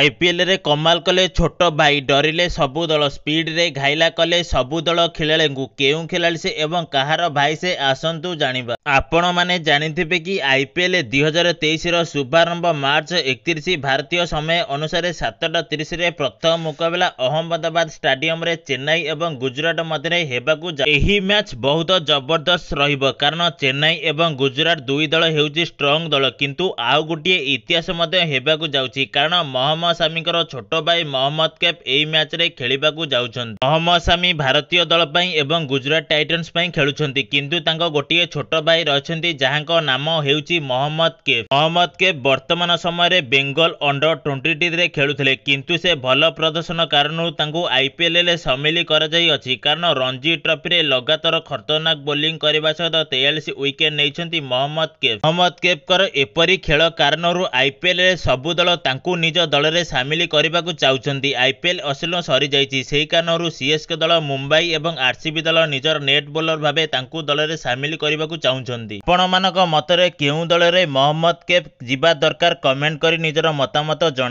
ଆଇପିଏଲ୍ରେ କମାଲ କଲେ ଛୋଟ ଭାଇ ଡରିଲେ ସବୁ ଦଳ ସ୍ପିଡ୍ରେ ଘାଇଲା କଲେ ସବୁ ଦଳ ଖେଳାଳିଙ୍କୁ କେଉଁ ଖେଳାଳି ସେ ଏବଂ କାହାର ଭାଇ ସେ ଆସନ୍ତୁ ଜାଣିବା ଆପଣମାନେ ଜାଣିଥିବେ କି ଆଇପିଏଲ୍ ଦୁଇ ହଜାର ତେଇଶର ଶୁଭାରମ୍ଭ ମାର୍ଚ୍ଚ ଏକତିରିଶ ଭାରତୀୟ ସମୟ ଅନୁସାରେ ସାତଟା ତିରିଶରେ ପ୍ରଥମ ମୁକାବିଲା ଅହମ୍ମଦାବାଦ ଷ୍ଟାଡିୟମରେ ଚେନ୍ନାଇ ଏବଂ ଗୁଜରାଟ ମଧ୍ୟରେ ହେବାକୁ ଏହି ମ୍ୟାଚ୍ ବହୁତ ଜବରଦସ୍ତ ରହିବ କାରଣ ଚେନ୍ନାଇ ଏବଂ ଗୁଜରାଟ ଦୁଇ ଦଳ ହେଉଛି ଷ୍ଟ୍ରଙ୍ଗ ଦଳ କିନ୍ତୁ ଆଉ ଗୋଟିଏ ଇତିହାସ ମଧ୍ୟ ହେବାକୁ ଯାଉଛି କାରଣ ମହମ୍ମଦ ଆସାମୀଙ୍କର ଛୋଟ ଭାଇ ମହମ୍ମଦ କେପ୍ ଏହି ମ୍ୟାଚ୍ରେ ଖେଳିବାକୁ ଯାଉଛନ୍ତି ମହମ୍ମଦ ଆସାମୀ ଭାରତୀୟ ଦଳ ପାଇଁ ଏବଂ ଗୁଜୁରାଟ ଟାଇଟନ୍ସ ପାଇଁ ଖେଳୁଛନ୍ତି କିନ୍ତୁ ତାଙ୍କ ଗୋଟିଏ ଛୋଟ ଭାଇ ରହିଛନ୍ତି ଯାହାଙ୍କ ନାମ ହେଉଛି ମହମ୍ମଦ କେପ୍ ମହମ୍ମଦ କେପ୍ ବର୍ତ୍ତମାନ ସମୟରେ ବେଙ୍ଗଲ ଅଣ୍ଡର ଟ୍ୱେଣ୍ଟିରେ ଖେଳୁଥିଲେ କିନ୍ତୁ ସେ ଭଲ ପ୍ରଦର୍ଶନ କାରଣରୁ ତାଙ୍କୁ ଆଇପିଏଲ୍ରେ ସାମିଲ କରାଯାଇଅଛି କାରଣ ରଞ୍ଜି ଟ୍ରଫିରେ ଲଗାତାର ଖତରନାକ ବୋଲିଂ କରିବା ସହିତ ତେୟାଳିଶ ୱିକେଟ୍ ନେଇଛନ୍ତି ମହମ୍ମଦ କେପ୍ ମହମ୍ମଦ କେପ୍ଙ୍କର ଏପରି ଖେଳ କାରଣରୁ ଆଇପିଏଲ୍ରେ ସବୁ ଦଳ ତାଙ୍କୁ ନିଜ ଦଳରେ ଦଳରେ ସାମିଲ କରିବାକୁ ଚାହୁଁଛନ୍ତି ଆଇପିଏଲ୍ ଅଶ୍ଳୀଳ ସରିଯାଇଛି ସେହି କାରଣରୁ ସିଏସ୍କେ ଦଳ ମୁମ୍ବାଇ ଏବଂ ଆର୍ସିବି ଦଳ ନିଜର ନେଟ୍ ବୋଲର ଭାବେ ତାଙ୍କୁ ଦଳରେ ସାମିଲ କରିବାକୁ ଚାହୁଁଛନ୍ତି ଆପଣମାନଙ୍କ ମତରେ କେଉଁ ଦଳରେ ମହମ୍ମଦ କେଫ୍ ଯିବା ଦରକାର କମେଣ୍ଟ କରି ନିଜର ମତାମତ ଜଣ